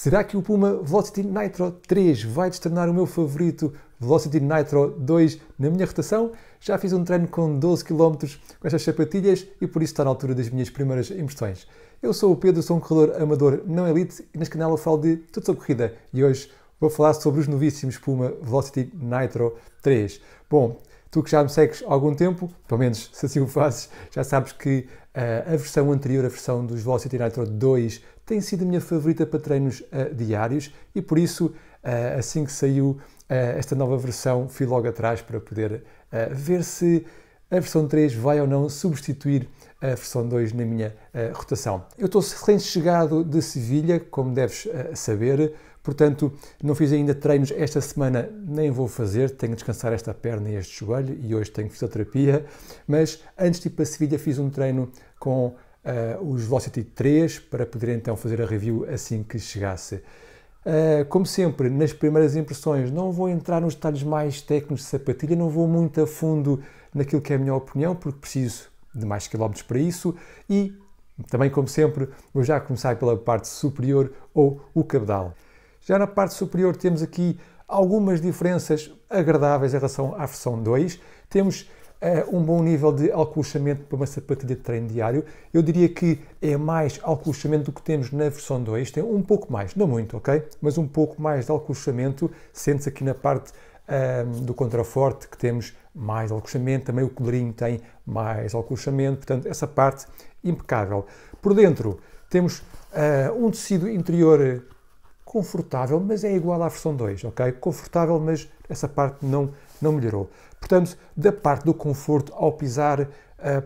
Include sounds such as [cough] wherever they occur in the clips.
Será que o Puma Velocity Nitro 3 vai destornar o meu favorito Velocity Nitro 2 na minha rotação? Já fiz um treino com 12 km com estas sapatilhas e por isso está na altura das minhas primeiras impressões. Eu sou o Pedro, sou um corredor amador não elite e neste canal eu falo de tudo sobre corrida e hoje vou falar sobre os novíssimos Puma Velocity Nitro 3. Bom, Tu que já me segues há algum tempo, pelo menos se assim o fazes, já sabes que uh, a versão anterior, a versão dos Velocity Nitro 2, tem sido a minha favorita para treinos uh, diários e por isso, uh, assim que saiu esta nova versão, fui logo atrás para poder ver se a versão 3 vai ou não substituir a versão 2 na minha rotação. Eu estou recém-chegado de Sevilha, como deves saber. Portanto, não fiz ainda treinos esta semana, nem vou fazer, tenho que descansar esta perna e este joelho e hoje tenho fisioterapia, mas antes de ir para Sevilha fiz um treino com uh, os Velocity 3 para poder então fazer a review assim que chegasse. Uh, como sempre, nas primeiras impressões, não vou entrar nos detalhes mais técnicos de sapatilha, não vou muito a fundo naquilo que é a minha opinião, porque preciso de mais quilómetros para isso e também, como sempre, vou já começar pela parte superior ou o cabedal. Já na parte superior temos aqui algumas diferenças agradáveis em relação à versão 2. Temos uh, um bom nível de alcoolamento para uma sapatilha de treino diário. Eu diria que é mais alcoolamento do que temos na versão 2. Tem um pouco mais, não muito, ok? Mas um pouco mais de alcoolamento. Sente-se aqui na parte ehm, do contraforte que temos mais alcoolamento. Também o colarinho tem mais alcoolamento. Portanto, essa parte impecável. Por dentro temos uh, um tecido interior confortável, mas é igual à versão 2, ok? Confortável, mas essa parte não, não melhorou. Portanto, da parte do conforto ao pisar, uh,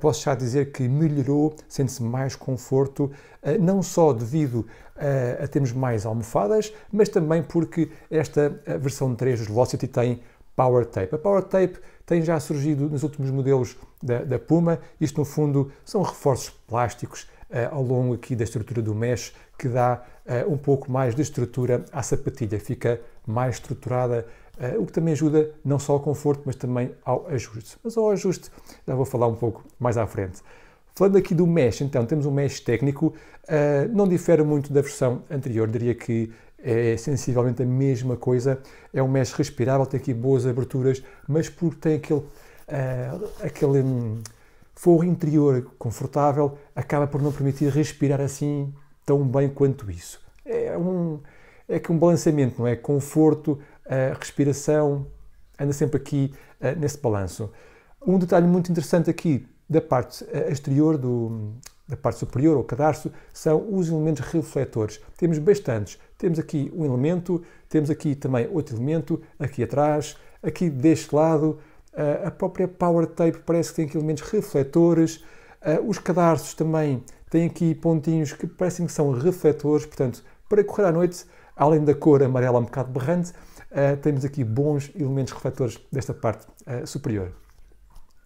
posso já dizer que melhorou, sente-se mais conforto, uh, não só devido uh, a termos mais almofadas, mas também porque esta versão 3 do Velocity tem Power Tape. A Power Tape tem já surgido nos últimos modelos da, da Puma, isto no fundo são reforços plásticos ao longo aqui da estrutura do mesh que dá uh, um pouco mais de estrutura à sapatilha, fica mais estruturada, uh, o que também ajuda não só ao conforto, mas também ao ajuste. Mas ao ajuste já vou falar um pouco mais à frente. Falando aqui do mesh, então, temos um mesh técnico, uh, não difere muito da versão anterior, diria que é sensivelmente a mesma coisa. É um mesh respirável, tem aqui boas aberturas, mas porque tem aquele, aquele um, forro interior confortável, acaba por não permitir respirar assim tão bem quanto isso. É, um, é que um balanceamento, não é? Conforto, respiração, anda sempre aqui eh, nesse balanço. Um detalhe muito interessante aqui da parte eh, exterior do, da parte superior ou cadarço são os elementos refletores. Temos bastantes. Temos aqui um elemento, temos aqui também outro elemento, aqui atrás, aqui deste lado. A própria power tape parece que tem aqui elementos refletores. Eh, os cadarços também tem aqui pontinhos que parecem que são refletores, portanto, para correr à noite, além da cor amarela um bocado berrante, uh, temos aqui bons elementos refletores desta parte uh, superior.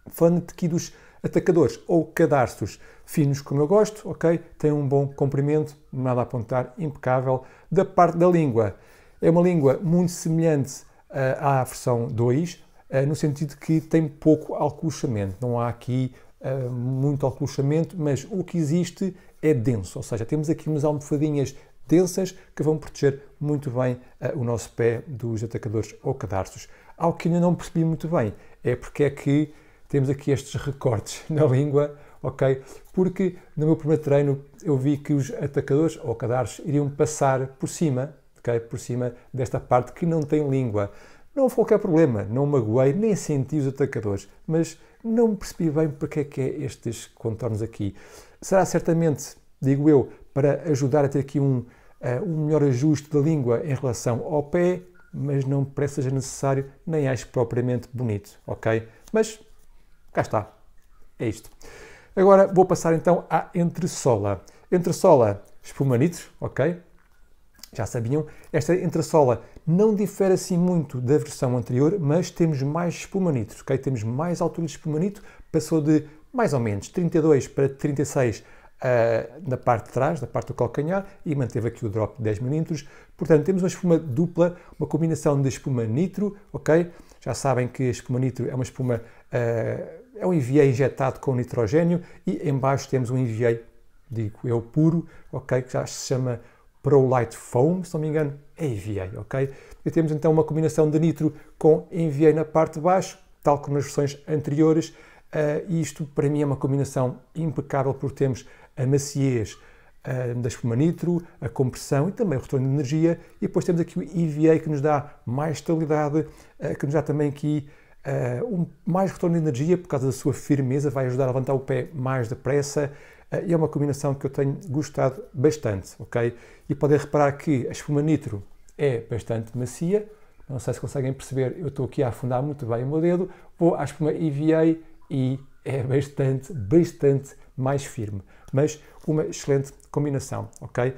Falando aqui dos atacadores ou cadarços finos, como eu gosto, ok? Tem um bom comprimento, nada a apontar, impecável. Da parte da língua, é uma língua muito semelhante uh, à versão 2, no sentido que tem pouco alcochamento, não há aqui eh, muito alcoluchamento, mas o que existe é denso, ou seja, temos aqui umas almofadinhas densas que vão proteger muito bem uh, o nosso pé dos atacadores ou cadarços. Algo que ainda não percebi muito bem é porque é que temos aqui estes recortes [laughs] na língua, ok? Porque no meu primeiro treino eu vi que os atacadores ou cadarços iriam passar por cima, ok? Por cima desta parte que não tem língua. Não foi qualquer problema, não magoei, nem senti os atacadores, mas não percebi bem porque é que é estes contornos aqui. Será certamente, digo eu, para ajudar a ter aqui um, uh, um melhor ajuste da língua em relação ao pé, mas não me parece seja necessário, nem acho propriamente bonito, ok? Mas cá está, é isto. Agora vou passar então à entressola. Entressola, espuma nitro, ok? Já sabiam, esta entressola não difere assim muito da versão anterior, mas temos mais espuma nitro, okay? temos mais altura de espuma nitro, passou de mais ou menos 32 para 36 uh, ah, na parte de trás, na parte do calcanhar, e manteve aqui o drop de 10 mm. Portanto, temos uma espuma dupla, uma combinação de espuma nitro, ok? Já sabem que a espuma nitro é uma espuma, uh, é um EVA injetado com nitrogênio, e embaixo temos um EVA, digo eu, puro, ok? Que já se chama Pro Light Foam, se não me engano, enviei, ok? E temos então uma combinação de nitro com enviei na parte de baixo, tal como nas versões anteriores. Uh, isto para mim é uma combinação impecável porque temos a maciez uh, da espuma nitro, a compressão e também o retorno de energia. E depois temos aqui o EVA que nos dá mais estabilidade, uh, que nos dá também aqui um, mais retorno de energia por causa da sua firmeza, vai ajudar a levantar o pé mais depressa eh, e é uma combinação que eu tenho gostado bastante, ok? E podem reparar que a espuma nitro é bastante macia, não sei se conseguem perceber, eu estou aqui a afundar muito bem o meu dedo, vou à espuma EVA e é bastante, bastante mais firme, mas uma excelente combinação, ok?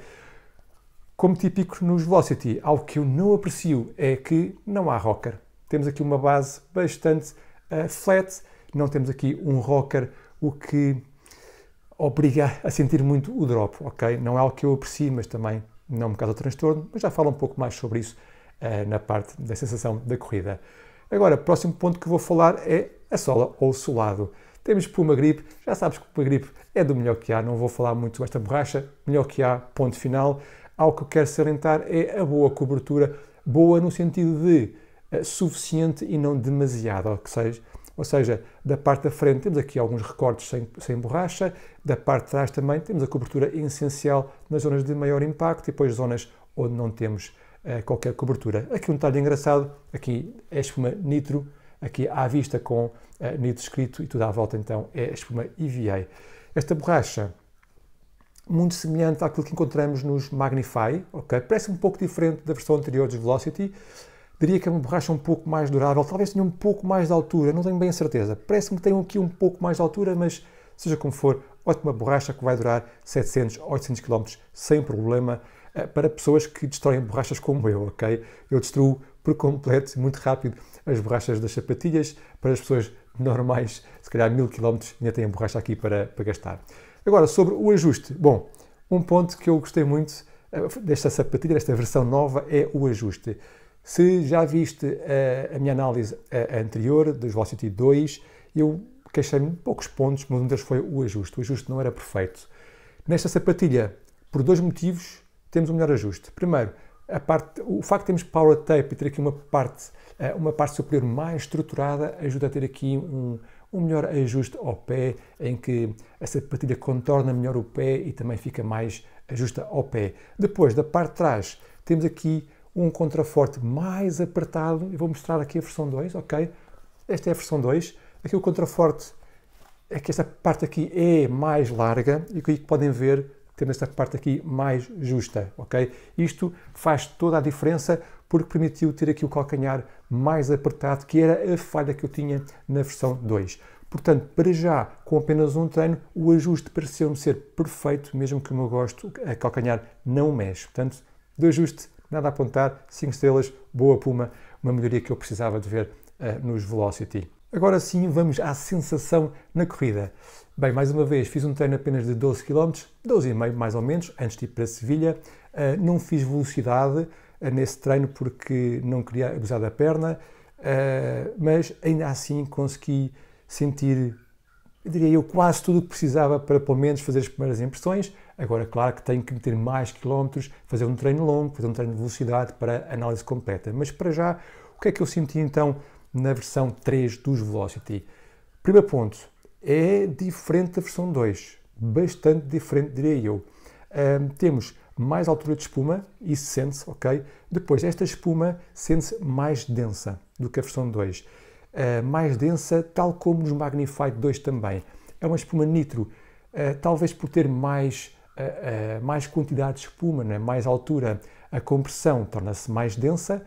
Como típico nos Velocity, algo que eu não aprecio é que não há rocker. Temos aqui uma base bastante uh, flat, não temos aqui um rocker, o que obriga a sentir muito o drop, ok? Não é algo que eu aprecio, mas também não é me causa transtorno, mas já falo um pouco mais sobre isso uh, na parte da sensação da corrida. Agora, próximo ponto que vou falar é a sola ou solado. Temos Puma Grip, já sabes que Puma Grip é do melhor que há, não vou falar muito sobre esta borracha, melhor que há, ponto final. Algo que eu quero salientar é a boa cobertura, boa no sentido de uh, suficiente e não demasiado, ou que seja, ou seja, da parte da frente temos aqui alguns recortes sem, sem borracha, da parte de trás também temos a cobertura essencial nas zonas de maior impacto e depois zonas onde não temos uh, qualquer cobertura. Aqui um detalhe engraçado, aqui é espuma nitro, aqui à vista com uh, nitro escrito e tudo à volta então é espuma EVA. Esta borracha muito semelhante àquilo que encontramos nos Magnify, ok? Parece um pouco diferente da versão anterior dos Velocity, Diria que é uma borracha um pouco mais durável, talvez tenha um pouco mais de altura, não tenho bem a certeza. Parece-me que tem aqui um pouco mais de altura, mas seja como for, ótima borracha que vai durar 700, 800 km sem problema eh, para pessoas que destroem borrachas como eu, ok? Eu destruo por completo, muito rápido, as borrachas das sapatilhas. Para as pessoas normais, se calhar 1000 km ainda têm borracha aqui para, para gastar. Agora, sobre o ajuste. Bom, um ponto que eu gostei muito eh, desta sapatilha, desta versão nova, é o ajuste. Se já viste a, a minha análise a, a anterior dos Velocity 2, eu queixei-me de poucos pontos, mas um deles foi o ajuste. O ajuste não era perfeito. Nesta sapatilha, por dois motivos, temos o um melhor ajuste. Primeiro, parte, o facto de termos power tape e ter aqui uma parte, eh, uma parte superior mais estruturada ajuda a ter aqui um, um melhor ajuste ao pé, em que a sapatilha contorna melhor o pé e também fica mais ajusta ao pé. Depois, da parte de trás, temos aqui um contraforte mais apertado. Eu vou mostrar aqui a versão 2, ok? Esta é a versão 2. Aqui o contraforte é que esta parte aqui é mais larga e que podem ver tendo esta parte aqui mais justa, ok? Isto faz toda a diferença porque permitiu ter aqui o calcanhar mais apertado, que era a falha que eu tinha na versão 2. Portanto, para já, com apenas um treino, o ajuste pareceu-me ser perfeito, mesmo que o meu gosto, a calcanhar não mexe. Portanto, do ajuste nada a apontar, 5 estrelas, boa puma, uma melhoria que eu precisava de ver uh, nos Velocity. Agora sim, vamos à sensação na corrida. Bem, mais uma vez, fiz um treino apenas de 12 km, 12,5 mais ou menos, antes de ir para Sevilha. Uh, não fiz velocidade uh, nesse treino porque não queria abusar da perna, uh, mas ainda assim consegui sentir, eu diria eu, quase tudo o que precisava para pelo menos fazer as primeiras impressões. Agora, claro que tenho que meter mais quilómetros, fazer um treino longo, fazer um treino de velocidade para análise completa. Mas para já, o que é que eu senti então na versão 3 dos Velocity? Primeiro ponto, é diferente da versão 2, bastante diferente, diria eu. Um, temos mais altura de espuma, isso sente-se, ok? Depois, esta espuma sente-se mais densa do que a versão 2. Uh, ah, mais densa, tal como os Magnify 2 também. É uma espuma nitro, uh, talvez por ter mais a, a mais quantidade de espuma, é? mais altura, a compressão torna-se mais densa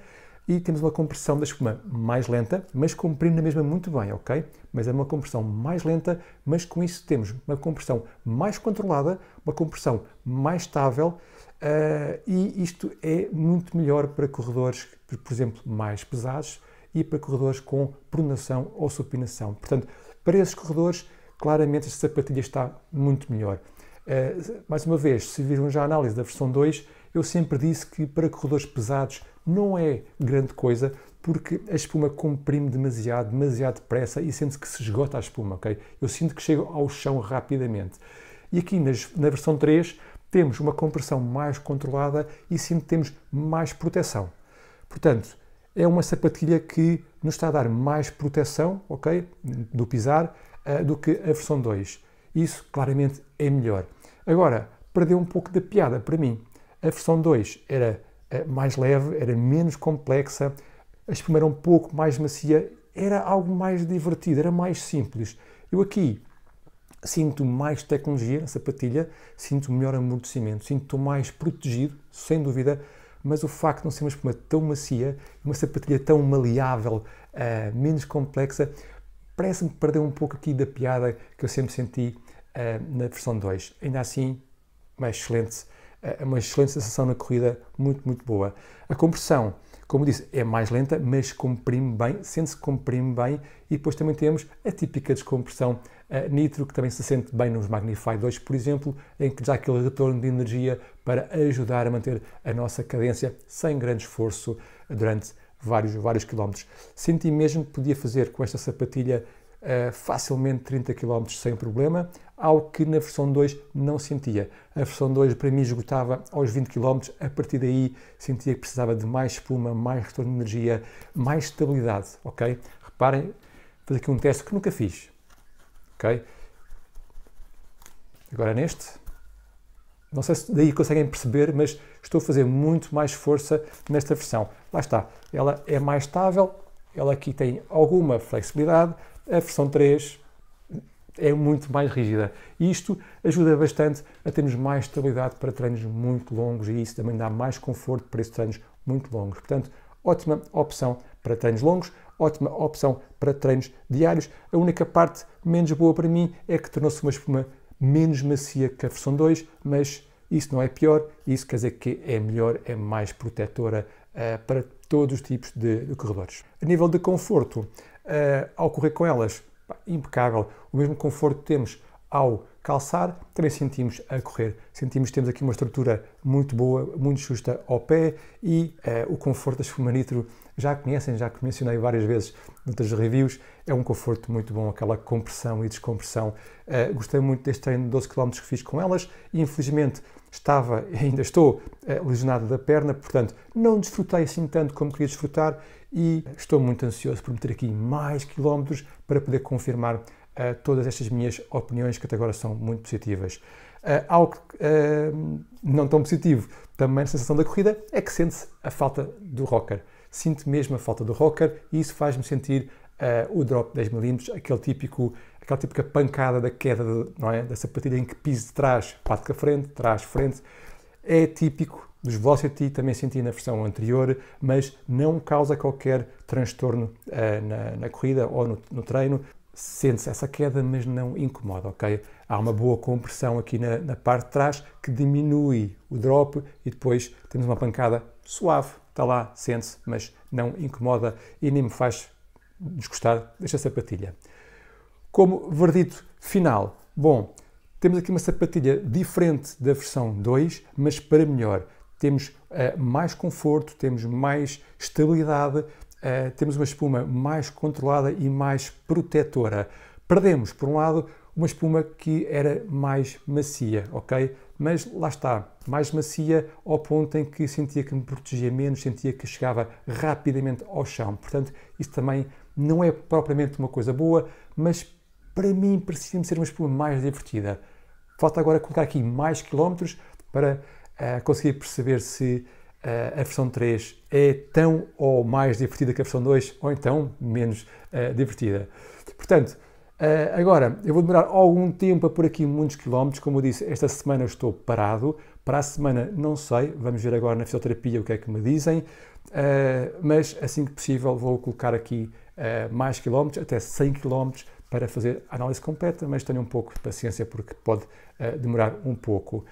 e temos uma compressão da espuma mais lenta, mas comprime na mesma muito bem, ok? Mas é uma compressão mais lenta, mas com isso temos uma compressão mais controlada, uma compressão mais estável uh, e isto é muito melhor para corredores, por exemplo, mais pesados e para corredores com pronação ou supinação. Portanto, para esses corredores, claramente esta sapatilha está muito melhor. Eh, mais uma vez, se viram já a análise da versão 2, eu sempre disse que para corredores pesados não é grande coisa, porque a espuma comprime demasiado, demasiado depressa e sente -se que se esgota a espuma, ok? Eu sinto que chego ao chão rapidamente. E aqui nas, na versão 3 temos uma compressão mais controlada e sinto que temos mais proteção. Portanto, é uma sapatilha que nos está a dar mais proteção, ok? Do pisar, uh, do que a versão 2. Isso claramente é melhor. Agora, perdeu um pouco da piada para mim. A versão 2 era eh, mais leve, era menos complexa, a espuma era um pouco mais macia, era algo mais divertido, era mais simples. Eu aqui sinto mais tecnologia na sapatilha, sinto melhor amortecimento, sinto mais protegido, sem dúvida, mas o facto de não ser uma espuma tão macia, uma sapatilha tão maleável, uh, menos complexa, parece-me perder um pouco aqui da piada que eu sempre senti uh, na versão 2. Ainda assim, uma excelente, uh, uma excelente sensação na corrida, muito, muito boa. A compressão, como disse, é mais lenta, mas comprime bem, sente-se comprime bem e depois também temos a típica descompressão eh, nitro, que também se sente bem nos Magnify 2, por exemplo, em que já aquele retorno de energia para ajudar a manter a nossa cadência sem grande esforço durante vários, vários quilómetros. Senti mesmo que podia fazer com esta sapatilha uh, facilmente 30 km sem problema, algo que na versão 2 não sentia. A versão 2 para mim esgotava aos 20 km, a partir daí sentia que precisava de mais espuma, mais retorno de energia, mais estabilidade, ok? Reparem, fazer aqui um teste que nunca fiz, ok? Agora neste, não sei se daí conseguem perceber, mas estou a fazer muito mais força nesta versão. Lá está, ela é mais estável, ela aqui tem alguma flexibilidade, a versão 3 é muito mais rígida. E isto ajuda bastante a termos mais estabilidade para treinos muito longos e isso também dá mais conforto para esses treinos muito longos. Portanto, ótima opção para treinos longos, ótima opção para treinos diários. A única parte menos boa para mim é que tornou-se uma espuma menos macia que a versão 2, mas isso não é pior, isso quer dizer que é melhor, é mais protetora uh, para todos os tipos de, de corredores. A nível de conforto, uh, ao correr com elas. Pá, impecável. O mesmo conforto temos ao calçar, também sentimos a correr. Sentimos que temos aqui uma estrutura muito boa, muito justa ao pé e uh, o conforto da espuma nitro, já conhecem, já mencionei várias vezes noutras reviews, é um conforto muito bom, aquela compressão e descompressão. Uh, gostei muito deste treino de 12 km que fiz com elas e infelizmente estava, [laughs] ainda estou, uh, lesionado da perna, portanto não desfrutei assim tanto como queria desfrutar e estou muito ansioso por meter aqui mais quilómetros para poder confirmar uh, todas estas minhas opiniões que até agora são muito positivas. Uh, algo uh, não tão positivo também na sensação da corrida é que sente-se a falta do rocker. Sinto mesmo a falta do rocker e isso faz-me sentir o drop 10mm, aquele típico, aquela típica pancada da queda de, não é? da sapatilha em que piso de trás, parte para frente, trás, frente. É típico dos Velocity também senti na versão anterior, mas não causa qualquer transtorno uh, na, na, corrida ou no, no treino. Sente-se essa queda, mas não incomoda, ok? Há uma boa compressão aqui na, na parte de trás que diminui o drop e depois temos uma pancada suave, está lá, sente-se, mas não incomoda e nem me faz desgostar desta sapatilha. Como verdito final, bom, temos aqui uma sapatilha diferente da versão 2, mas para melhor temos uh, mais conforto, temos mais estabilidade, uh, temos uma espuma mais controlada e mais protetora. Perdemos, por um lado, uma espuma que era mais macia, ok? Mas lá está, mais macia ao ponto em que sentia que me protegia menos, sentia que chegava rapidamente ao chão. Portanto, isso também não é propriamente uma coisa boa, mas para mim parecia-me ser uma espuma mais divertida. Falta agora colocar aqui mais quilómetros para conseguir perceber se eh, a versão 3 é tão ou mais divertida que a versão 2 ou então menos eh, divertida. Portanto, eh, agora eu vou demorar algum tempo a pôr aqui muitos quilómetros. Como eu disse, esta semana estou parado. Para a semana não sei, vamos ver agora na fisioterapia o que é que me dizem, mas assim que possível vou colocar aqui mais quilómetros, até 100 quilómetros, para fazer a análise completa, mas tenham um pouco de paciência porque pode demorar um pouco.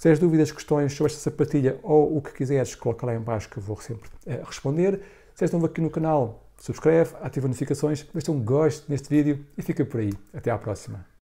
Se tens dúvidas, questões sobre esta sapatilha ou o que quiseres, coloca lá em baixo que eu vou sempre eh, responder. Se és novo aqui no canal, subscreve, ativa notificações, deixa um gosto neste vídeo e fica por aí. Até à próxima.